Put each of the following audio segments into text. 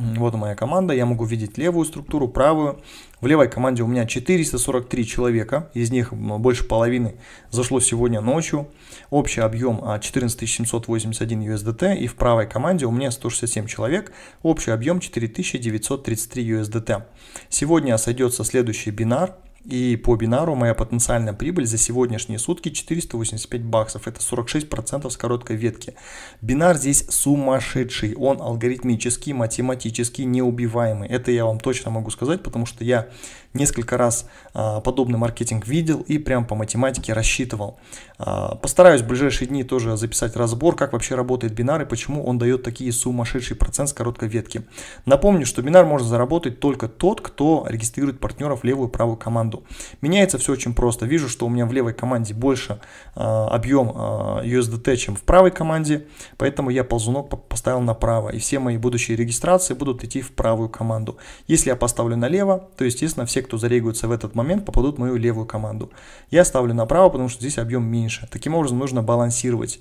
Вот моя команда, я могу видеть левую структуру, правую. В левой команде у меня 443 человека, из них больше половины зашло сегодня ночью. Общий объем 14781 а, USDT и в правой команде у меня 167 человек, общий объем 4933 USDT. Сегодня сойдется следующий бинар – и по бинару моя потенциальная прибыль за сегодняшние сутки 485 баксов. Это 46% с короткой ветки. Бинар здесь сумасшедший. Он алгоритмический, математический, неубиваемый. Это я вам точно могу сказать, потому что я несколько раз а, подобный маркетинг видел и прям по математике рассчитывал. А, постараюсь в ближайшие дни тоже записать разбор, как вообще работает бинар и почему он дает такие сумасшедший процент с короткой ветки. Напомню, что бинар может заработать только тот, кто регистрирует партнеров левую и правую команду команду. Меняется все очень просто. Вижу, что у меня в левой команде больше э, а, объем э, а, USDT, чем в правой команде, поэтому я ползунок поставил направо, и все мои будущие регистрации будут идти в правую команду. Если я поставлю налево, то, естественно, все, кто зарегуется в этот момент, попадут в мою левую команду. Я ставлю направо, потому что здесь объем меньше. Таким образом, нужно балансировать.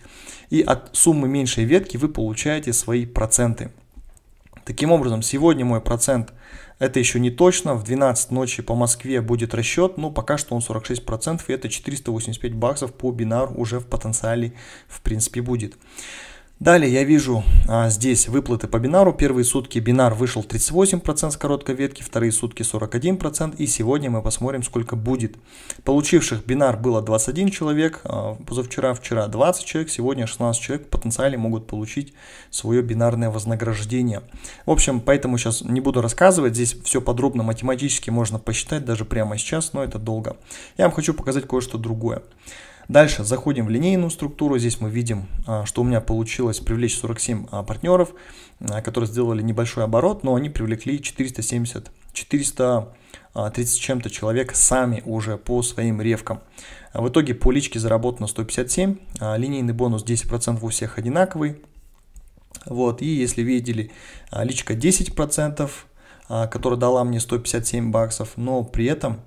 И от суммы меньшей ветки вы получаете свои проценты. Таким образом, сегодня мой процент, это еще не точно, в 12 ночи по Москве будет расчет, но ну, пока что он 46%, и это 485 баксов по бинар уже в потенциале в принципе будет. Далее я вижу а, здесь выплаты по бинару. Первые сутки бинар вышел 38% с короткой ветки, вторые сутки 41%. И сегодня мы посмотрим, сколько будет. Получивших бинар было 21 человек, а, позавчера, вчера 20 человек, сегодня 16 человек потенциально могут получить свое бинарное вознаграждение. В общем, поэтому сейчас не буду рассказывать, здесь все подробно математически можно посчитать даже прямо сейчас, но это долго. Я вам хочу показать кое-что другое. Дальше заходим в линейную структуру. Здесь мы видим, а, что у меня получилось привлечь 47 а, партнеров, а, которые сделали небольшой оборот, но они привлекли 470, 430 чем-то человек сами уже по своим ревкам. В итоге по личке заработано 157, линейный бонус 10% у всех одинаковый. Вот, и если видели, личка 10%, которая дала мне 157 баксов, но при этом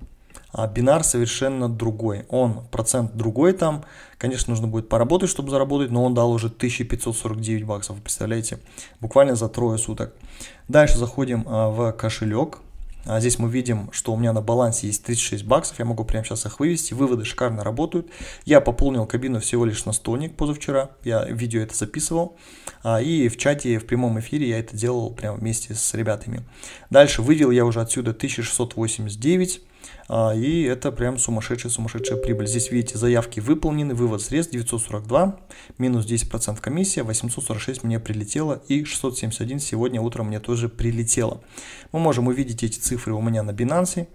а бинар совершенно другой. Он процент другой там. Конечно, нужно будет поработать, чтобы заработать, но он дал уже 1549 баксов, представляете, буквально за трое суток. Дальше заходим а, в кошелек. А здесь мы видим, что у меня на балансе есть 36 баксов, я могу прямо сейчас их вывести, выводы шикарно работают. Я пополнил кабину всего лишь на стоник позавчера, я видео это записывал, а, и в чате, в прямом эфире я это делал прямо вместе с ребятами. Дальше вывел я уже отсюда 1689, а, и это прям сумасшедшая-сумасшедшая прибыль. Здесь видите, заявки выполнены, вывод средств 942, минус 10% комиссия, 846 мне прилетело и 671 сегодня утром мне тоже прилетело. Мы можем увидеть эти цифры у меня на Binance.